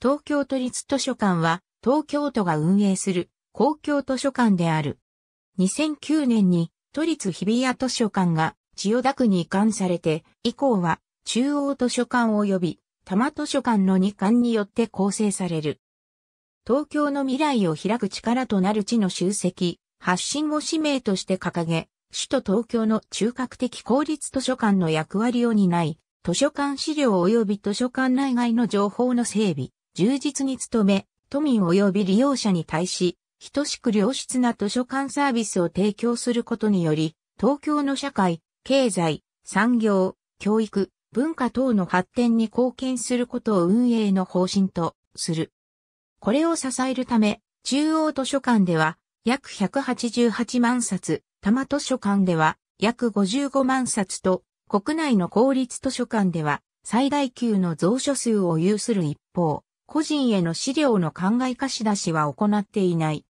東京都立図書館は、東京都が運営する公共図書館である。2009年に都立日比谷図書館が千代田区に移管されて、以降は中央図書館及び多摩図書館の2館によって構成される。東京の未来を開く力となる地の集積、発信を使命として掲げ、首都東京の中核的公立図書館の役割を担い、図書館資料及び図書館内外の情報の整備、充実に努め、都民及び利用者に対し、等しく良質な図書館サービスを提供することにより、東京の社会、経済、産業、教育、文化等の発展に貢献することを運営の方針とする。これを支えるため、中央図書館では約188万冊、多摩図書館では約55万冊と、国内の公立図書館では最大級の蔵書数を有する一方、個人への資料の考え貸し出しは行っていない。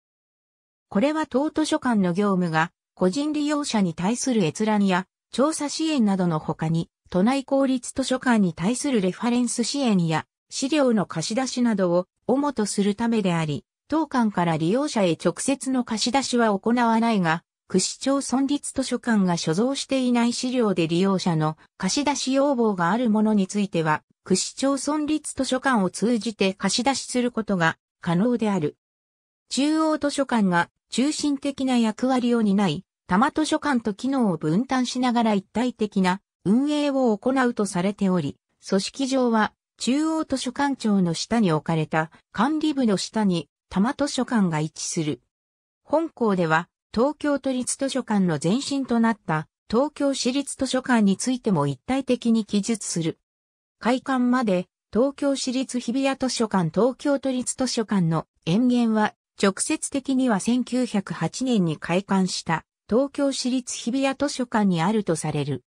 これは当図書館の業務が、個人利用者に対する閲覧や、調査支援などの他に、都内公立図書館に対するレファレンス支援や、資料の貸し出しなどを主とするためであり、当館から利用者へ直接の貸し出しは行わないが、区市町村立図書館が所蔵していない資料で利用者の貸し出し要望があるものについては、区市町村立図書館を通じて貸し出しすることが可能である。中央図書館が中心的な役割を担い、多摩図書館と機能を分担しながら一体的な運営を行うとされており、組織上は中央図書館長の下に置かれた管理部の下に多摩図書館が位置する。本校では東京都立図書館の前身となった東京市立図書館についても一体的に記述する。開館まで東京市立日比谷図書館東京都立図書館の園元は直接的には1908年に開館した東京市立日比谷図書館にあるとされる。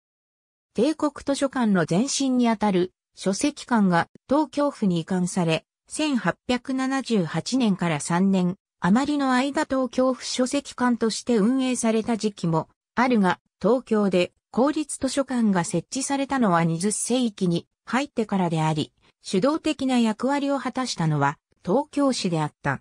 帝国図書館の前身にあたる書籍館が東京府に移管され、1878年から3年、あまりの間東京府書籍館として運営された時期もあるが、東京で公立図書館が設置されたのは20世紀に入ってからであり、主導的な役割を果たしたのは東京市であった。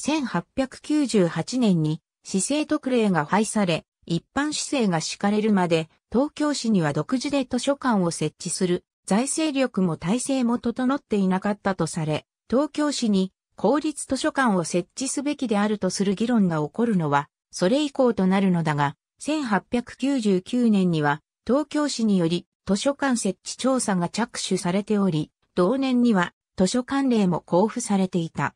1898年に市政特例が廃され、一般市政が敷かれるまで東京市には独自で図書館を設置する財政力も体制も整っていなかったとされ、東京市に公立図書館を設置すべきであるとする議論が起こるのは、それ以降となるのだが、1899年には東京市により図書館設置調査が着手されており、同年には図書館令も交付されていた。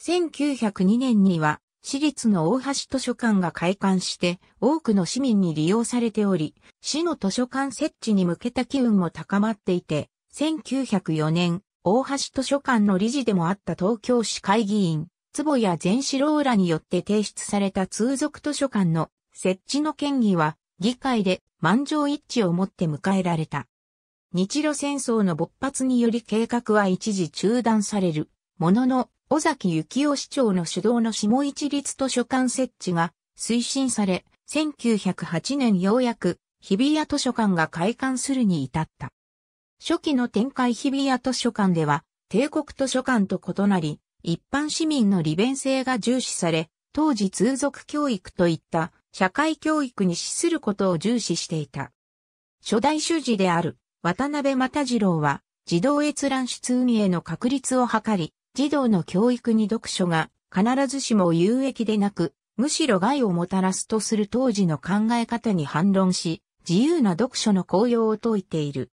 1902年には市立の大橋図書館が開館して多くの市民に利用されており、市の図書館設置に向けた機運も高まっていて、1904年大橋図書館の理事でもあった東京市会議員、坪谷善四郎らによって提出された通俗図書館の設置の権議は、議会で満場一致をもって迎えられた。日露戦争の勃発により計画は一時中断される。ものの、尾崎幸雄市長の主導の下一律図書館設置が推進され、1908年ようやく日比谷図書館が開館するに至った。初期の展開日比谷図書館では、帝国図書館と異なり、一般市民の利便性が重視され、当時通俗教育といった社会教育に資することを重視していた。初代主事である渡辺又次郎は、児童閲覧出運への確立を図り、児童の教育に読書が必ずしも有益でなく、むしろ害をもたらすとする当時の考え方に反論し、自由な読書の効用を説いている。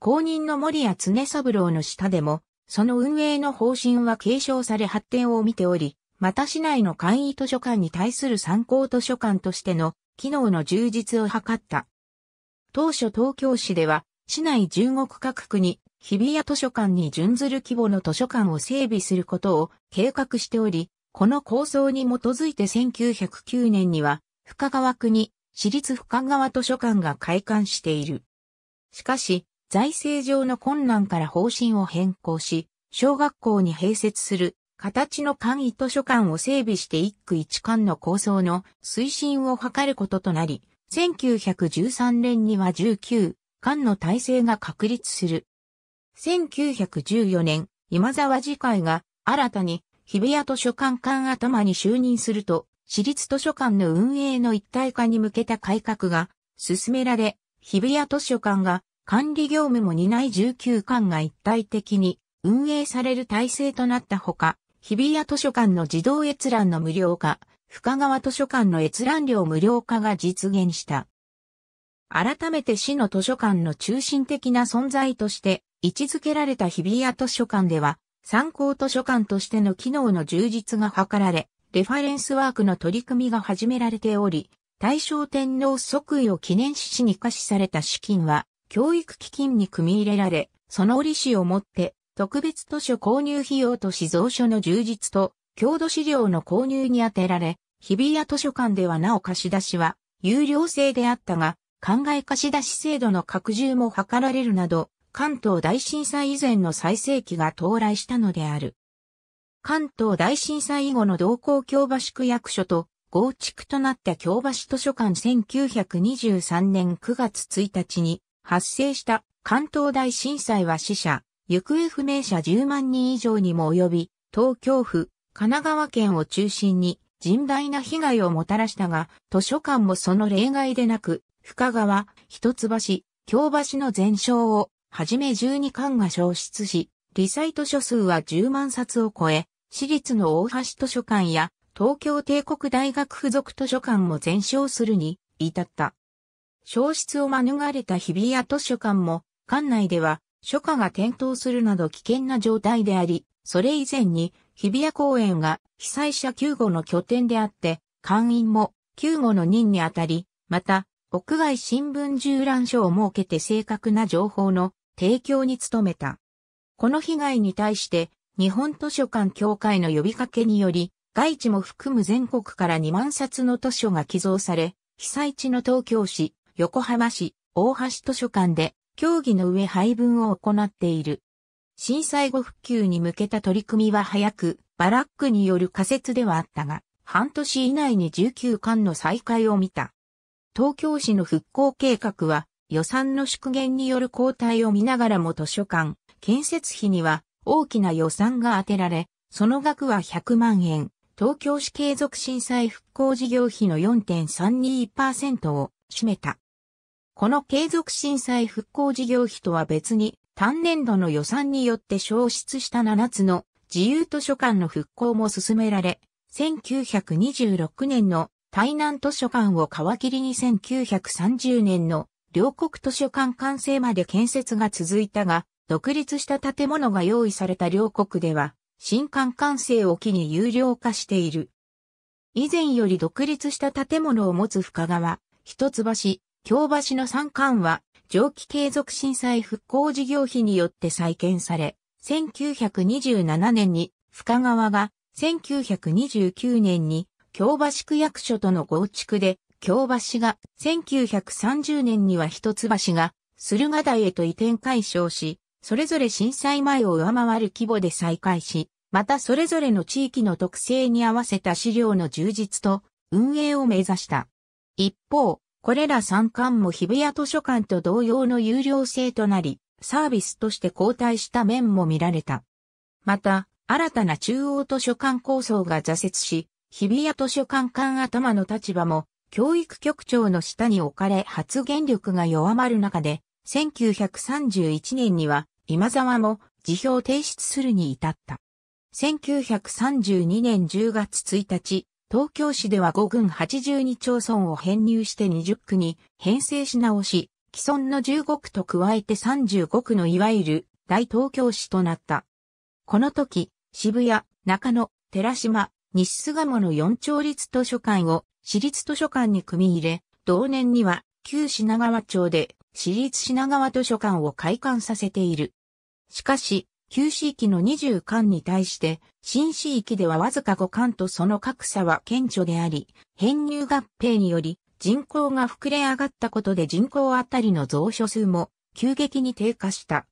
公認の森谷常三郎の下でも、その運営の方針は継承され発展を見ており、また市内の簡易図書館に対する参考図書館としての機能の充実を図った。当初東京市では、市内中国区区に日比谷図書館に準ずる規模の図書館を整備することを計画しており、この構想に基づいて1909年には、深川区に市立深川図書館が開館している。しかし、財政上の困難から方針を変更し、小学校に併設する形の簡易図書館を整備して一区一館の構想の推進を図ることとなり、1913年には19館の体制が確立する。1914年、今沢次会が新たに日比谷図書館館頭に就任すると、私立図書館の運営の一体化に向けた改革が進められ、日比谷図書館が管理業務も担い19館が一体的に運営される体制となったほか、日比谷図書館の自動閲覧の無料化、深川図書館の閲覧料無料化が実現した。改めて市の図書館の中心的な存在として位置づけられた日比谷図書館では、参考図書館としての機能の充実が図られ、レファレンスワークの取り組みが始められており、大正天皇即位を記念し市に可視された資金は、教育基金に組み入れられ、その折紙をもって、特別図書購入費用と指蔵書の充実と、郷土資料の購入に充てられ、日比谷図書館ではなお貸し出しは、有料制であったが、考え貸し出し制度の拡充も図られるなど、関東大震災以前の最盛期が到来したのである。関東大震災以後の同行京橋区役所と合築となった京橋図書館1923年9月1日に発生した関東大震災は死者、行方不明者10万人以上にも及び、東京府、神奈川県を中心に甚大な被害をもたらしたが、図書館もその例外でなく、深川、一橋、京橋の全焼を、はじめ12巻が消失し、リサイト書数は10万冊を超え、私立の大橋図書館や東京帝国大学附属図書館も全焼するに至った。消失を免れた日比谷図書館も、館内では、書家が転倒するなど危険な状態であり、それ以前に日比谷公園が被災者救護の拠点であって、館員も救護の任にあたり、また、屋外新聞縦覧書を設けて正確な情報の提供に努めた。この被害に対して、日本図書館協会の呼びかけにより、外地も含む全国から2万冊の図書が寄贈され、被災地の東京市、横浜市大橋図書館で協議の上配分を行っている。震災後復旧に向けた取り組みは早く、バラックによる仮設ではあったが、半年以内に19巻の再開を見た。東京市の復興計画は、予算の縮減による交代を見ながらも図書館、建設費には大きな予算が当てられ、その額は100万円。東京市継続震災復興事業費の4.32%を占めた。この継続震災復興事業費とは別に、単年度の予算によって消失した7つの自由図書館の復興も進められ、1926年の台南図書館を皮切りに1930年の両国図書館完成まで建設が続いたが、独立した建物が用意された両国では、新館完成を機に有料化している。以前より独立した建物を持つ深川、一橋、京橋の三冠は、蒸気継続震災復興事業費によって再建され、1927年に深川が、1929年に京橋区役所との合築で、京橋が1930年には一橋が駿河台へと移転解消し、それぞれ震災前を上回る規模で再開し、またそれぞれの地域の特性に合わせた資料の充実と運営を目指した。一方、これら3巻も日比谷図書館と同様の有料制となり、サービスとして交代した面も見られた。また、新たな中央図書館構想が挫折し、日比谷図書館館頭の立場も教育局長の下に置かれ発言力が弱まる中で、1931年には今沢も辞表を提出するに至った。1932年10月1日、東京市では5郡82町村を編入して20区に編成し直し、既存の15区と加えて35区のいわゆる大東京市となった。この時、渋谷、中野、寺島、西巣鴨の4町立図書館を市立図書館に組み入れ、同年には旧品川町で市立品川図書館を開館させている。しかし、旧市域の20巻に対して、新市域ではわずか5巻とその格差は顕著であり、編入合併により人口が膨れ上がったことで人口あたりの蔵書数も急激に低下した。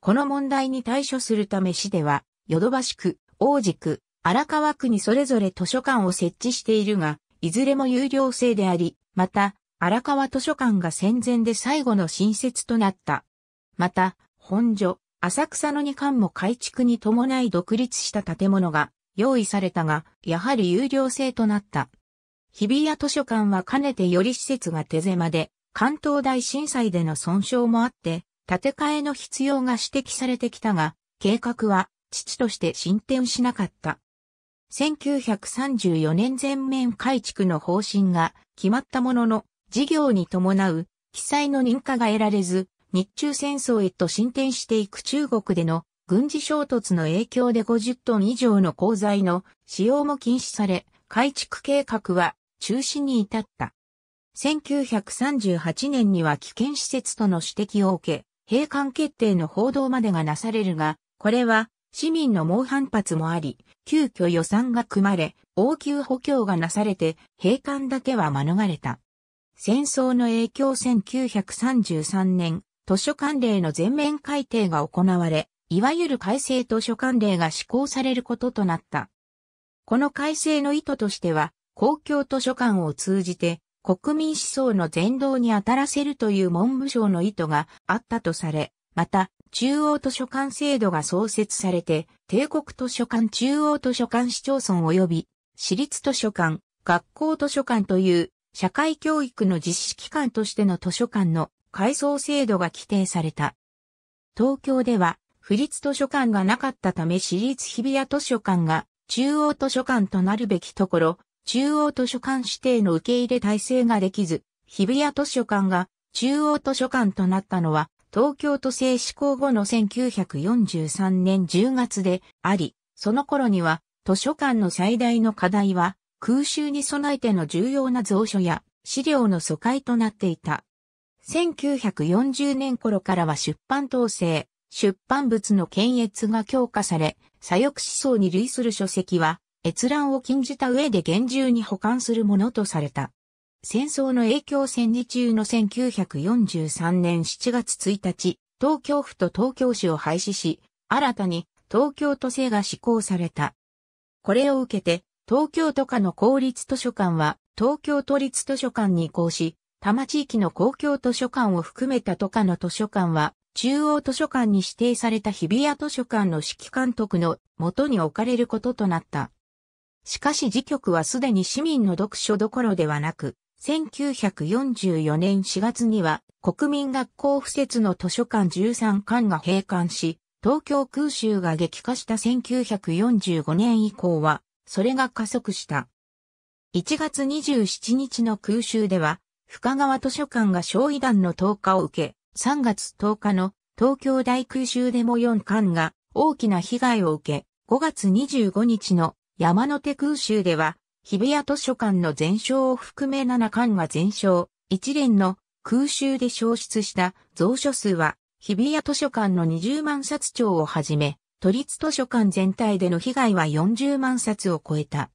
この問題に対処するため市では、ヨドバシ区、王子区、荒川区にそれぞれ図書館を設置しているが、いずれも有料制であり、また、荒川図書館が戦前で最後の新設となった。また、本所、浅草の2館も改築に伴い独立した建物が用意されたが、やはり有料制となった。日比谷図書館はかねてより施設が手狭で、関東大震災での損傷もあって、建て替えの必要が指摘されてきたが、計画は父として進展しなかった。1934年全面改築の方針が決まったものの、事業に伴う記載の認可が得られず、日中戦争へと進展していく中国での軍事衝突の影響で50トン以上の鋼材の使用も禁止され、改築計画は中止に至った。1938年には危険施設との指摘を受け、閉館決定の報道までがなされるが、これは市民の猛反発もあり、急遽予算が組まれ、応急補強がなされて、閉館だけは免れた。戦争の影響1933年、図書館令の全面改定が行われ、いわゆる改正図書館令が施行されることとなった。この改正の意図としては、公共図書館を通じて国民思想の全道に当たらせるという文部省の意図があったとされ、また、中央図書館制度が創設されて、帝国図書館中央図書館市町村及び、私立図書館、学校図書館という、社会教育の実施機関としての図書館の改装制度が規定された。東京では、府立図書館がなかったため私立日比谷図書館が中央図書館となるべきところ、中央図書館指定の受け入れ体制ができず、日比谷図書館が中央図書館となったのは、東京都政施行後の1943年10月であり、その頃には図書館の最大の課題は空襲に備えての重要な蔵書や資料の疎開となっていた。1940年頃からは出版統制、出版物の検閲が強化され、左翼思想に類する書籍は、閲覧を禁じた上で厳重に保管するものとされた。戦争の影響戦時中の1943年7月1日、東京府と東京市を廃止し、新たに東京都政が施行された。これを受けて、東京都下の公立図書館は東京都立図書館に移行し、多摩地域の公共図書館を含めた都下の図書館は、中央図書館に指定された日比谷図書館の指揮監督の元に置かれることとなった。しかし時局はすでに市民の読書どころではなく、1944年4月には国民学校附設の図書館13館が閉館し、東京空襲が激化した1945年以降は、それが加速した。1月27日の空襲では、深川図書館が焼夷弾の投下を受け、3月10日の東京大空襲デモ4巻が大きな被害を受け、5月25日の山手空襲では、日比谷図書館の全焼を含め7巻が全焼、一連の空襲で消失した蔵書数は、日比谷図書館の20万冊帳をはじめ、都立図書館全体での被害は40万冊を超えた。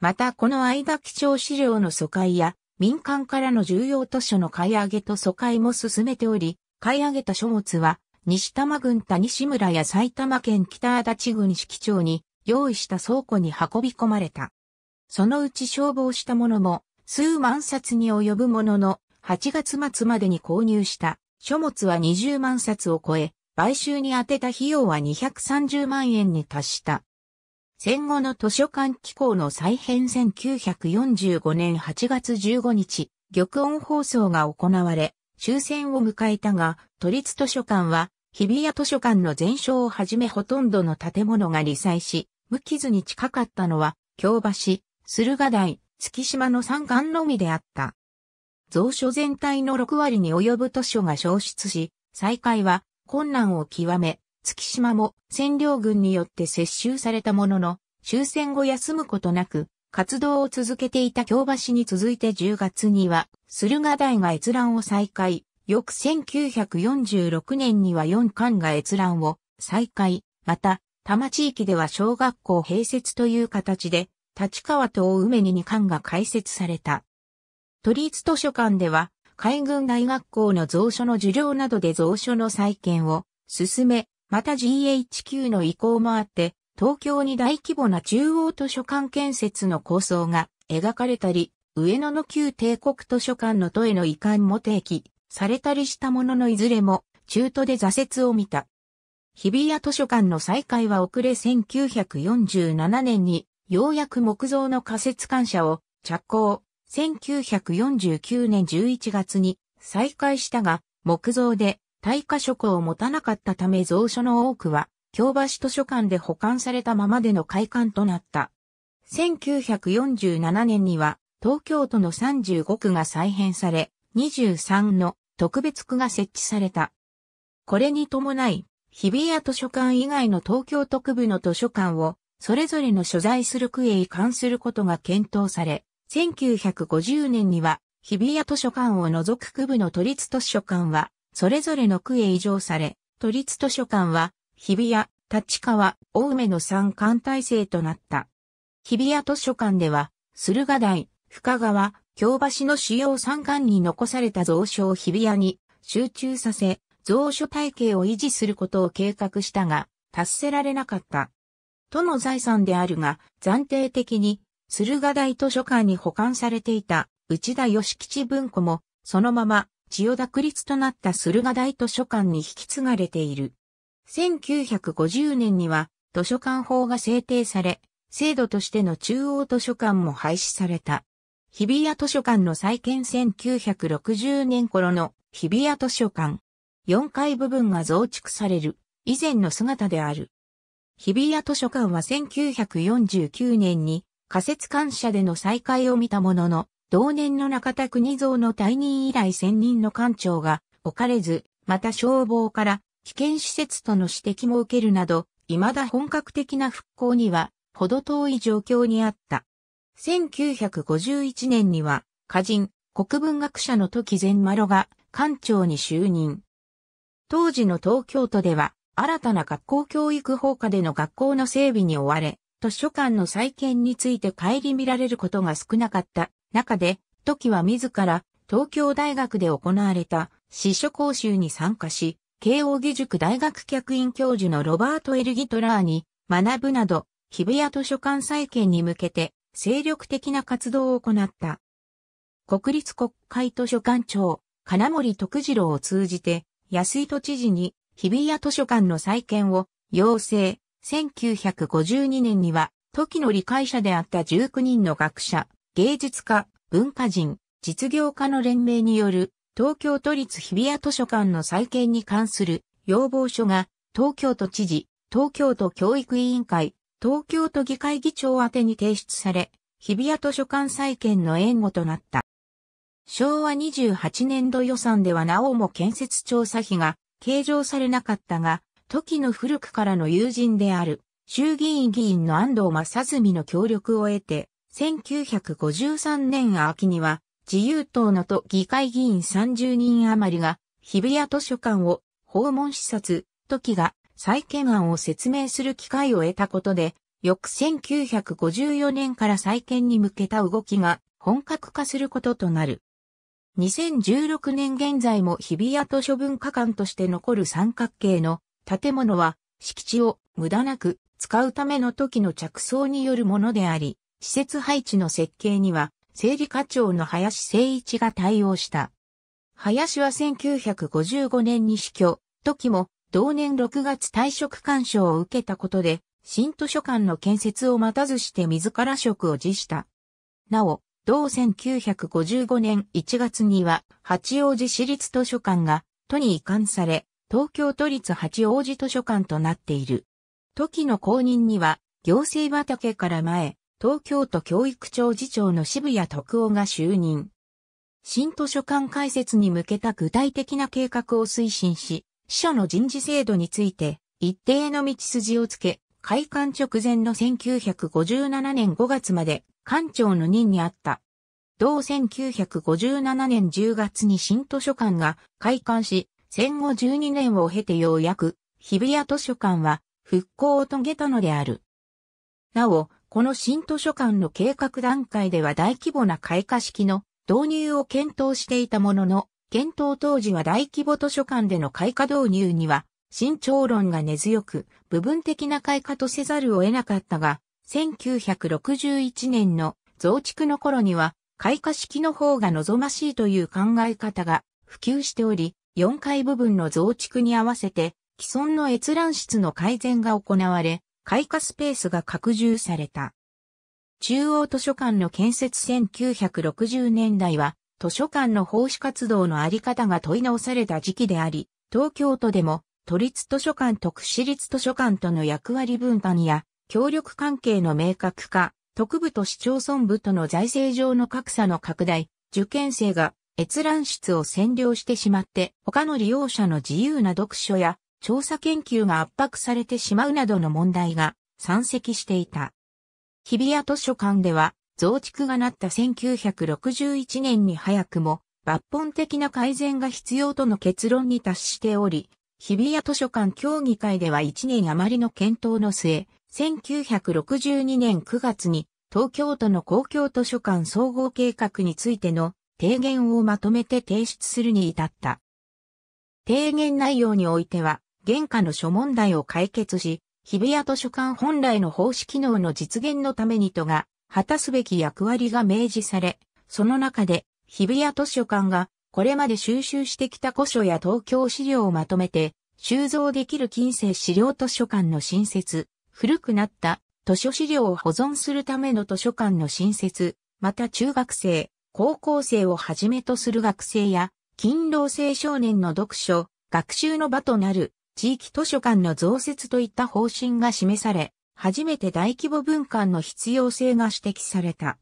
またこの間貴重資料の疎開や民間からの重要図書の買い上げと疎開も進めており、買い上げた書物は、西多摩郡谷志村や埼玉県北足立郡敷町に用意した倉庫に運び込まれた。そのうち消防したものも数万冊に及ぶものの8月末までに購入した書物は20万冊を超え、買収に充てた費用は230万円に達した。戦後の図書館機構の再編1945年8月15日、玉音放送が行われ、終戦を迎えたが、都立図書館は、日比谷図書館の全焼をはじめほとんどの建物が理災し、無傷に近かったのは、京橋、駿河台、月島の三館のみであった。蔵書全体の6割に及ぶ図書が消失し、再開は困難を極め、月島も占領軍によって接収されたものの、終戦後休むことなく、活動を続けていた京橋に続いて10月には、駿河台が閲覧を再開、翌1946年には4巻が閲覧を再開、また、多摩地域では小学校併設という形で、立川と大梅に2巻が開設された。都立図書館では、海軍大学校の蔵書の受領などで蔵書の再建を進め、また GHQ の意向もあって、東京に大規模な中央図書館建設の構想が描かれたり、上野の旧帝国図書館の都への移管も提起されたりしたもののいずれも中途で挫折を見た。日比谷図書館の再開は遅れ1947年にようやく木造の仮設館舎を着工。1949年11月に再開したが木造で対価書庫を持たなかったため蔵書の多くは、京橋図書館で保管されたままでの開館となった。1947年には、東京都の35区が再編され、23の特別区が設置された。これに伴い、日比谷図書館以外の東京都区部の図書館を、それぞれの所在する区へ移管することが検討され、1950年には、日比谷図書館を除く区部の都立図書館は、それぞれの区へ移譲され、都立図書館は、日比谷、立川、大梅の三館体制となった。日比谷図書館では、駿河台、深川、京橋の主要三館に残された蔵書を日比谷に集中させ、蔵書体系を維持することを計画したが、達せられなかった。都の財産であるが、暫定的に、駿河台図書館に保管されていた内田義吉文庫も、そのまま千代田区立となった駿河台図書館に引き継がれている。1950年には図書館法が制定され、制度としての中央図書館も廃止された。日比谷図書館の再建1960年頃の日比谷図書館。4階部分が増築される以前の姿である。日比谷図書館は1949年に仮設館舎での再開を見たものの、同年の中田国蔵の退任以来専任の官庁が置かれず、また消防から危険施設との指摘も受けるなど、未だ本格的な復興には、ほど遠い状況にあった。1951年には、歌人、国文学者の時善丸が、官庁に就任。当時の東京都では、新たな学校教育法下での学校の整備に追われ、図書館の再建について顧みられることが少なかった中で、時は自ら東京大学で行われた司書講習に参加し、慶応義塾大学客員教授のロバート・エルギトラーに学ぶなど、日比谷図書館再建に向けて精力的な活動を行った。国立国会図書館長、金森徳次郎を通じて、安井都知事に日比谷図書館の再建を要請。1952年には、時の理解者であった19人の学者、芸術家、文化人、実業家の連盟による東京都立日比谷図書館の再建に関する要望書が東京都知事、東京都教育委員会、東京都議会議長宛に提出され、日比谷図書館再建の援護となった。昭和28年度予算ではなおも建設調査費が計上されなかったが、時の古くからの友人である、衆議院議員の安藤正純の協力を得て、1953年秋には自由党の都議会議員30人余りが日比谷図書館を訪問視察、時が再建案を説明する機会を得たことで、翌1954年から再建に向けた動きが本格化することとなる。2016年現在も日比谷図書文化館として残る三角形の建物は敷地を無駄なく使うための時の着想によるものであり、施設配置の設計には、整理課長の林誠一が対応した。林は1955年に死去、時も同年6月退職干渉を受けたことで、新図書館の建設を待たずして自ら職を辞した。なお、同1955年1月には、八王子市立図書館が都に移管され、東京都立八王子図書館となっている。時の公認には、行政畑から前、東京都教育庁次長の渋谷徳夫が就任。新図書館開設に向けた具体的な計画を推進し、司書の人事制度について一定の道筋をつけ、開館直前の1957年5月まで館長の任にあった。同1957年10月に新図書館が開館し、戦後12年を経てようやく日比谷図書館は復興を遂げたのである。なお、この新図書館の計画段階では大規模な開花式の導入を検討していたものの、検討当時は大規模図書館での開花導入には、慎重論が根強く、部分的な開花とせざるを得なかったが、1961年の増築の頃には、開花式の方が望ましいという考え方が普及しており、4階部分の増築に合わせて、既存の閲覧室の改善が行われ、開花スペースが拡充された。中央図書館の建設1960年代は、図書館の奉仕活動のあり方が問い直された時期であり、東京都でも、都立図書館と区立図書館との役割分担や、協力関係の明確化、特部と市町村部との財政上の格差の拡大、受験生が閲覧室を占領してしまって、他の利用者の自由な読書や調査研究が圧迫されてしまうなどの問題が山積していた。日比谷図書館では増築がなった1961年に早くも抜本的な改善が必要との結論に達しており、日比谷図書館協議会では1年余りの検討の末、1962年9月に東京都の公共図書館総合計画についての提言をまとめて提出するに至った。提言内容においては、原価の諸問題を解決し、日比谷図書館本来の奉仕機能の実現のためにとが果たすべき役割が明示され、その中で日比谷図書館がこれまで収集してきた古書や東京資料をまとめて収蔵できる近世資料図書館の新設、古くなった図書資料を保存するための図書館の新設、また中学生、高校生をはじめとする学生や、勤労青少年の読書、学習の場となる地域図書館の増設といった方針が示され、初めて大規模文館の必要性が指摘された。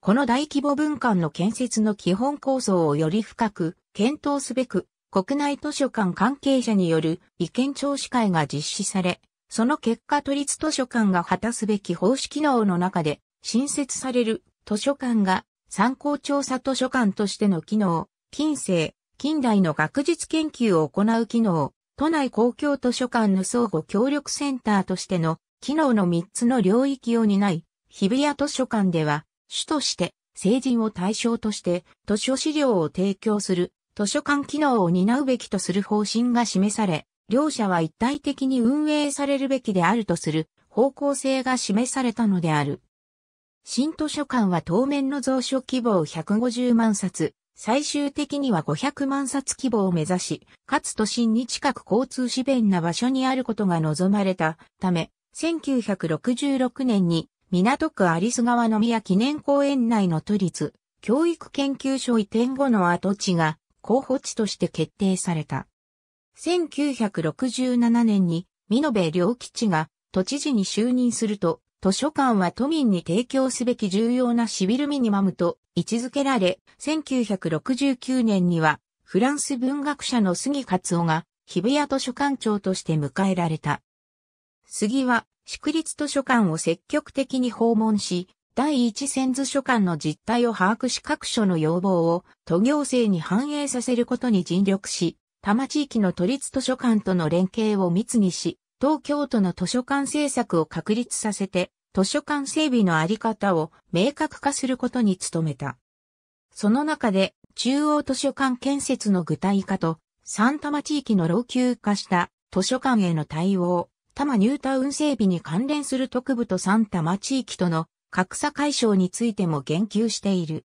この大規模文館の建設の基本構造をより深く検討すべく、国内図書館関係者による意見聴取会が実施され、その結果都立図書館が果たすべき方式機能の中で新設される図書館が参考調査図書館としての機能、近世、近代の学術研究を行う機能、都内公共図書館の相互協力センターとしての機能の3つの領域を担い、日比谷図書館では、主として成人を対象として図書資料を提供する図書館機能を担うべきとする方針が示され、両者は一体的に運営されるべきであるとする方向性が示されたのである。新図書館は当面の蔵書規模を150万冊、最終的には500万冊規模を目指し、かつ都心に近く交通資便な場所にあることが望まれたため、1966年に港区有栖川の宮記念公園内の都立教育研究所移転後の跡地が候補地として決定された。1967年に美延良吉が都知事に就任すると図書館は都民に提供すべき重要なシビルミニマムと位置づけられ、1969年にはフランス文学者の杉勝夫が日比谷図書館長として迎えられた。杉は、祝立図書館を積極的に訪問し、第一線図書館の実態を把握し各所の要望を都行政に反映させることに尽力し、多摩地域の都立図書館との連携を密にし、東京都の図書館政策を確立させて、図書館整備のあり方を明確化することに努めた。その中で、中央図書館建設の具体化と、三多摩地域の老朽化した図書館への対応、多摩ニュータウン整備に関連する特部と三多摩地域との格差解消についても言及している。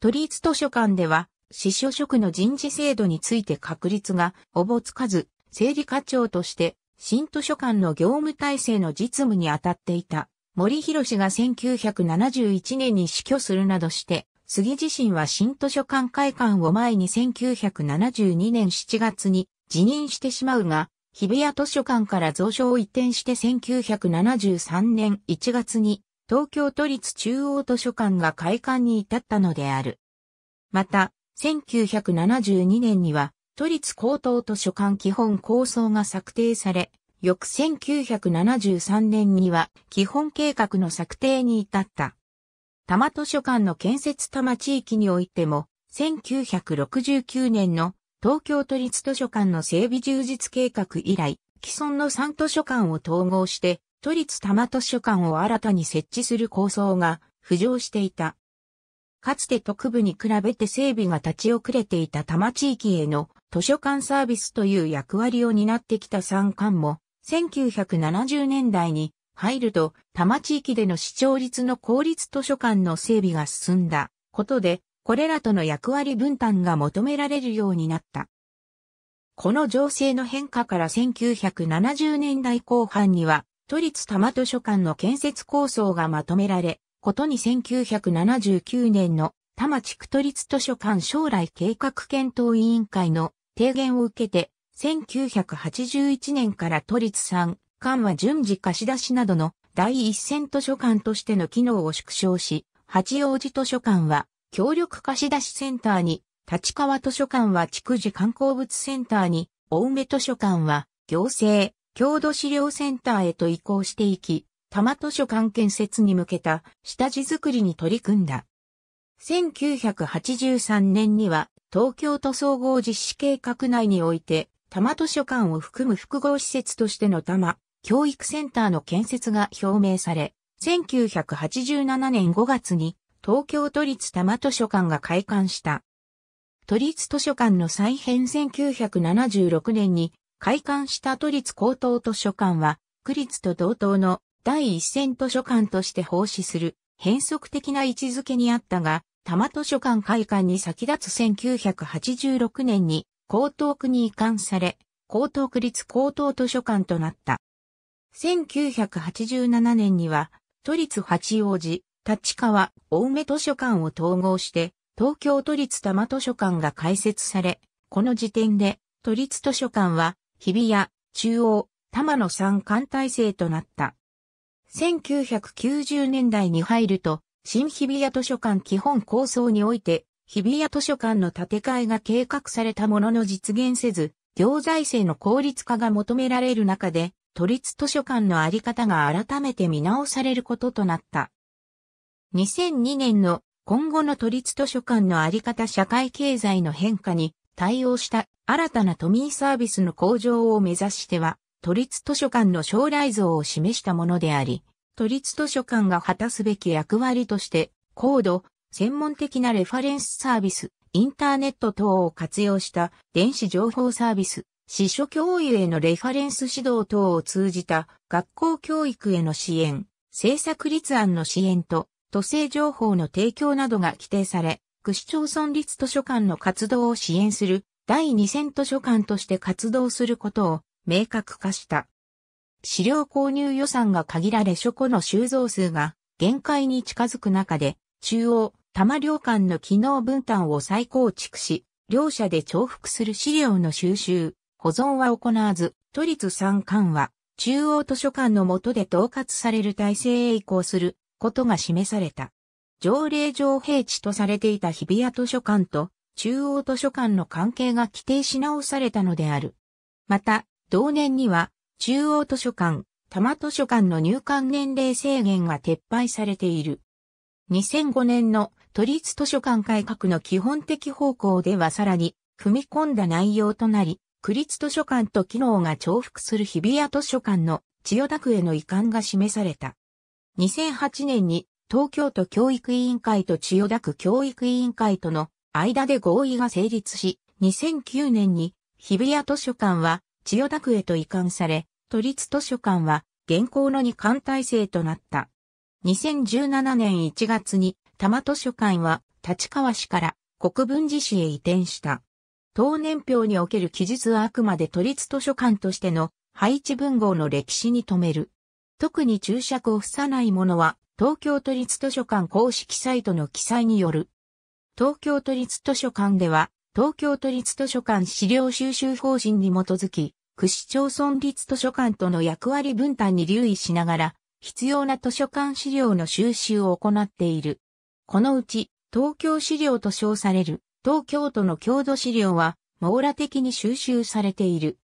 都立図書館では、司書職の人事制度について確立がおぼつかず、整理課長として新図書館の業務体制の実務に当たっていた森博氏が1971年に死去するなどして、杉自身は新図書館会館を前に1972年7月に辞任してしまうが、日比谷図書館から蔵書を移転して1973年1月に東京都立中央図書館が会館に至ったのである。また、1972年には都立高等図書館基本構想が策定され、翌1973年には基本計画の策定に至った。多摩図書館の建設多摩地域においても、1969年の東京都立図書館の整備充実計画以来、既存の3図書館を統合して、都立多摩図書館を新たに設置する構想が浮上していた。かつて特部に比べて整備が立ち遅れていた多摩地域への図書館サービスという役割を担ってきた三館も、1970年代に入ると多摩地域での視聴率の公立図書館の整備が進んだことで、これらとの役割分担が求められるようになった。この情勢の変化から1970年代後半には、都立多摩図書館の建設構想がまとめられ、ことに1979年の多摩地区都立図書館将来計画検討委員会の提言を受けて、1981年から都立3館は順次貸し出しなどの第一線図書館としての機能を縮小し、八王子図書館は協力貸し出しセンターに、立川図書館は築地観光物センターに、青梅図書館は行政、郷土資料センターへと移行していき、多摩図書館建設に向けた下地づくりに取り組んだ。1983年には東京都総合実施計画内において多摩図書館を含む複合施設としての多摩教育センターの建設が表明され、1987年5月に東京都立多摩図書館が開館した。都立図書館の再編1976年に開館した都立高等図書館は、区立と同等の第一線図書館として奉仕する変則的な位置づけにあったが、多摩図書館開館に先立つ1986年に江東区に移管され、江東区立江東図書館となった。1987年には、都立八王子、立川、青梅図書館を統合して、東京都立多摩図書館が開設され、この時点で、都立図書館は、日比谷、中央、多摩の三館体制となった。1990年代に入ると、新日比谷図書館基本構想において、日比谷図書館の建て替えが計画されたものの実現せず、行財政の効率化が求められる中で、都立図書館のあり方が改めて見直されることとなった。2002年の今後の都立図書館のあり方社会経済の変化に対応した新たな都民サービスの向上を目指しては、都立図書館の将来像を示したものであり、都立図書館が果たすべき役割として、高度、専門的なレファレンスサービス、インターネット等を活用した電子情報サービス、司書教諭へのレファレンス指導等を通じた学校教育への支援、政策立案の支援と、都政情報の提供などが規定され、区市町村立図書館の活動を支援する第2000図書館として活動することを明確化した。資料購入予算が限られ書庫の収蔵数が限界に近づく中で、中央、多摩領間の機能分担を再構築し、両者で重複する資料の収集、保存は行わず、都立三館は、中央図書館の下で統括される体制へ移行することが示された。条例上平地とされていた日比谷図書館と中央図書館の関係が規定し直されたのである。また、同年には、中央図書館、多摩図書館の入館年齢制限が撤廃されている。2005年の都立図書館改革の基本的方向ではさらに踏み込んだ内容となり、区立図書館と機能が重複する日比谷図書館の千代田区への移管が示された。2008年に東京都教育委員会と千代田区教育委員会との間で合意が成立し、2009年に日比谷図書館は千代田区へと移管され、都立図書館は現行の二管体制となった。2017年1月に多摩図書館は立川市から国分寺市へ移転した。当年表における記述はあくまで都立図書館としての配置文豪の歴史に留める。特に注釈を付さないものは東京都立図書館公式サイトの記載による。東京都立図書館では東京都立図書館資料収集法人に基づき、区市町村立図書館との役割分担に留意しながら、必要な図書館資料の収集を行っている。このうち、東京資料と称される、東京都の郷土資料は、網羅的に収集されている。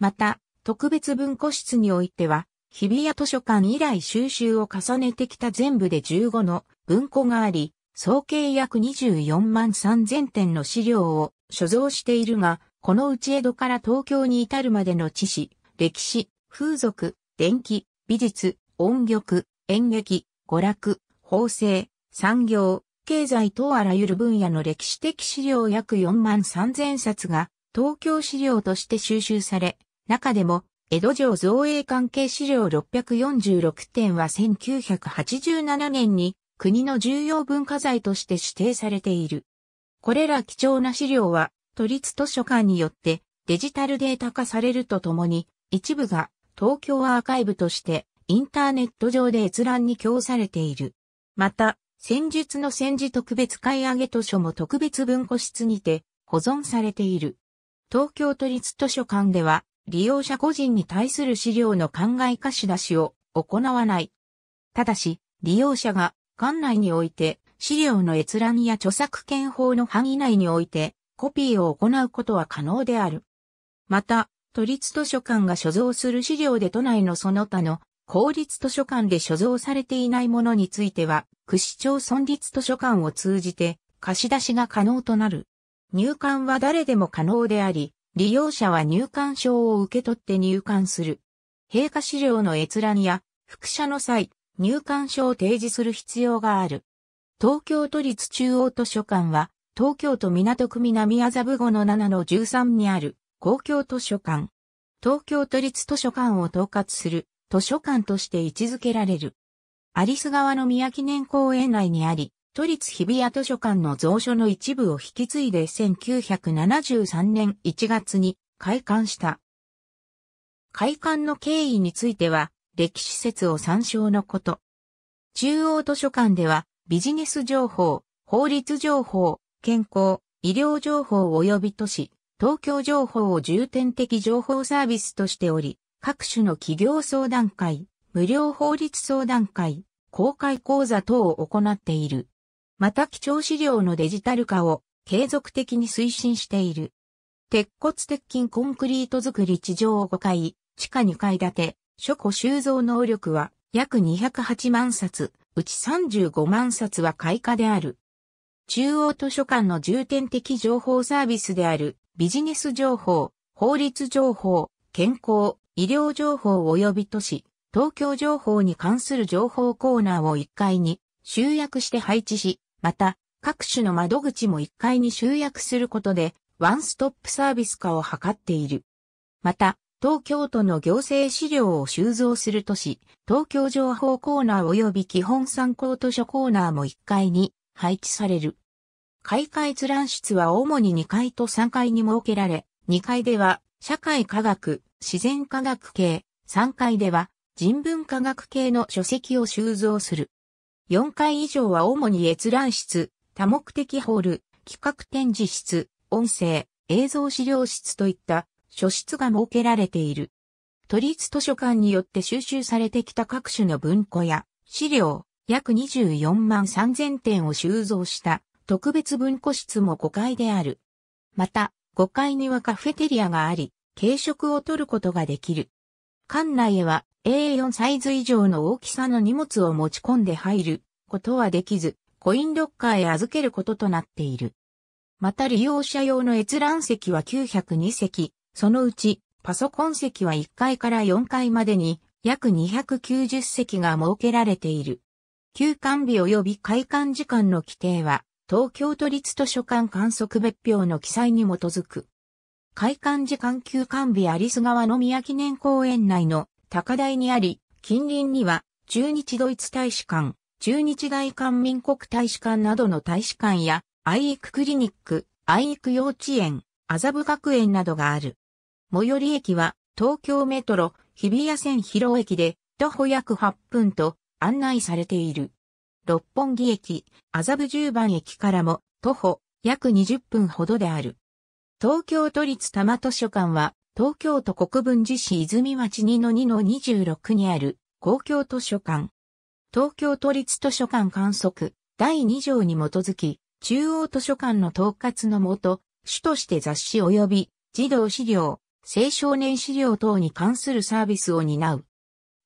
また、特別文庫室においては、日比谷図書館以来収集を重ねてきた全部で15の文庫があり、総計約24万3000点の資料を所蔵しているが、このうち江戸から東京に至るまでの知史、歴史、風俗、電気、美術、音曲、演劇、娯楽、法制、産業、経済等あらゆる分野の歴史的資料約4万3000冊が東京資料として収集され、中でも江戸城造営関係資料646点は1987年に国の重要文化財として指定されている。これら貴重な資料は、都立図書館によってデジタルデータ化されるとともに、一部が東京アーカイブとしてインターネット上で閲覧に供されている。また、戦術の戦時特別買い上げ図書も特別文庫室にて保存されている。東京都立図書館では、利用者個人に対する資料の考え貸し出しを行わない。ただし、利用者が館内において、資料の閲覧や著作権法の範囲内において、コピーを行うことは可能である。また、都立図書館が所蔵する資料で都内のその他の公立図書館で所蔵されていないものについては、区市町村立図書館を通じて貸し出しが可能となる。入館は誰でも可能であり、利用者は入館証を受け取って入館する。陛下資料の閲覧や、副写の際、入館書を提示する必要がある。東京都立中央図書館は、東京都港区南麻布5の7の13にある公共図書館。東京都立図書館を統括する図書館として位置づけられる。アリス川の宮記念公園内にあり、都立日比谷図書館の蔵書の一部を引き継いで1973年1月に開館した。開館の経緯については、歴史説を参照のこと。中央図書館では、ビジネス情報、法律情報、健康、医療情報及び都市、東京情報を重点的情報サービスとしており、各種の企業相談会、無料法律相談会、公開講座等を行っている。また基調資料のデジタル化を継続的に推進している。鉄骨鉄筋コンクリート作り地上5階、地下2階建て、書庫収蔵能力は約208万冊、うち35万冊は開花である。中央図書館の重点的情報サービスであるビジネス情報、法律情報、健康、医療情報及び都市、東京情報に関する情報コーナーを1階に集約して配置し、また各種の窓口も1階に集約することでワンストップサービス化を図っている。また、東京都の行政資料を収蔵する都市、東京情報コーナー及び基本参考図書コーナーも1階に配置される。開会図覧室は主に2階と3階に設けられ、2階では社会科学、自然科学系、3階では人文科学系の書籍を収蔵する。4階以上は主に閲覧室、多目的ホール、企画展示室、音声、映像資料室といった書室が設けられている。都立図書館によって収集されてきた各種の文庫や資料、約24万3000点を収蔵した特別文庫室も5階である。また、5階にはカフェテリアがあり、軽食を取ることができる。館内へは A4 サイズ以上の大きさの荷物を持ち込んで入ることはできず、コインロッカーへ預けることとなっている。また利用者用の閲覧席は902席、そのうち、パソコン席は1階から4階までに約290席が設けられている。休館日及び開館時間の規定は、東京都立図書館観測別表の記載に基づく。開館時間休館日有栖川の宮記念公園内の高台にあり、近隣には中日ドイツ大使館、中日大韓民国大使館などの大使館や、愛育クリニック、愛育幼稚園、麻布学園などがある。最寄り駅は東京メトロ日比谷線広駅で徒歩約8分と案内されている。六本木駅、麻布十番駅からも徒歩約20分ほどである。東京都立多摩図書館は東京都国分寺市泉町2-2-26にある公共図書館。東京都立図書館観測第2条に基づき、中央図書館の統括のもと、主として雑誌及び児童資料、青少年資料等に関するサービスを担う。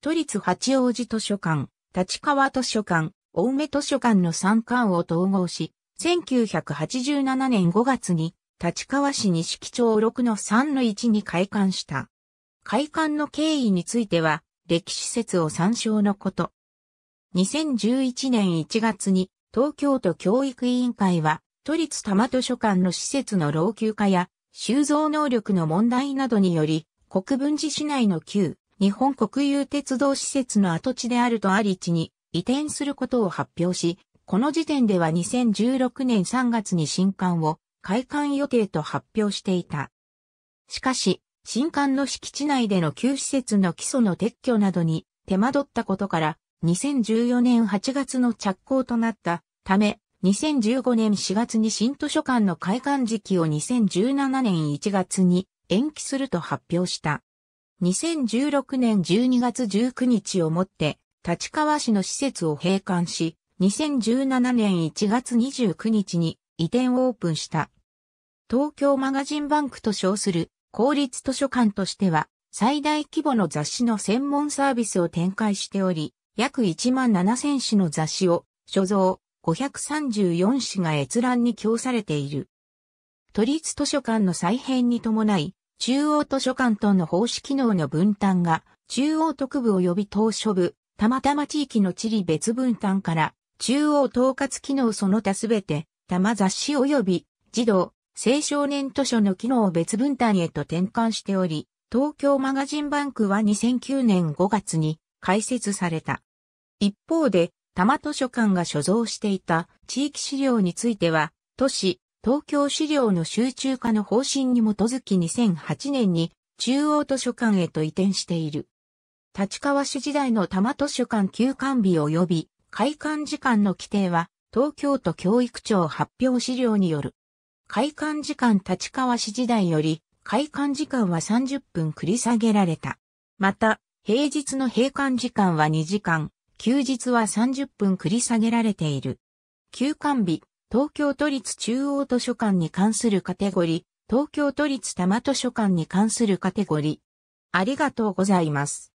都立八王子図書館、立川図書館、青梅図書館の三館を統合し、1987年5月に立川市西木町6の3の1に開館した。開館の経緯については、歴史説を参照のこと。2011年1月に東京都教育委員会は、都立多摩図書館の施設の老朽化や収蔵能力の問題などにより、国分寺市内の旧日本国有鉄道施設の跡地であるとあり地に移転することを発表し、この時点では2016年3月に新館を開館予定と発表していた。しかし、新館の敷地内での旧施設の基礎の撤去などに手間取ったことから、2014年8月の着工となったため、2015年4月に新図書館の開館時期を2017年1月に延期すると発表した。2016年12月19日をもって立川市の施設を閉館し、2017年1月29日に移転オープンした。東京マガジンバンクと称する公立図書館としては最大規模の雑誌の専門サービスを展開しており、約1万7000種の雑誌を所蔵、534詩が閲覧に供されている。都立図書館の再編に伴い、中央図書館との奉仕機能の分担が、中央特部及び島書部、たまたま地域の地理別分担から、中央統括機能その他すべて、たま雑誌及び、児童、青少年図書の機能を別分担へと転換しており、東京マガジンバンクは2009年5月に開設された。一方で、多摩図書館が所蔵していた地域資料については、都市、東京資料の集中化の方針に基づき2008年に中央図書館へと移転している。立川市時代の多摩図書館休館日及び開館時間の規定は東京都教育庁発表資料による。開館時間立川市時代より開館時間は30分繰り下げられた。また、平日の閉館時間は2時間、休日は30分繰り下げられている。休館日、東京都立中央図書館に関するカテゴリー、東京都立多摩図書館に関するカテゴリー。ありがとうございます。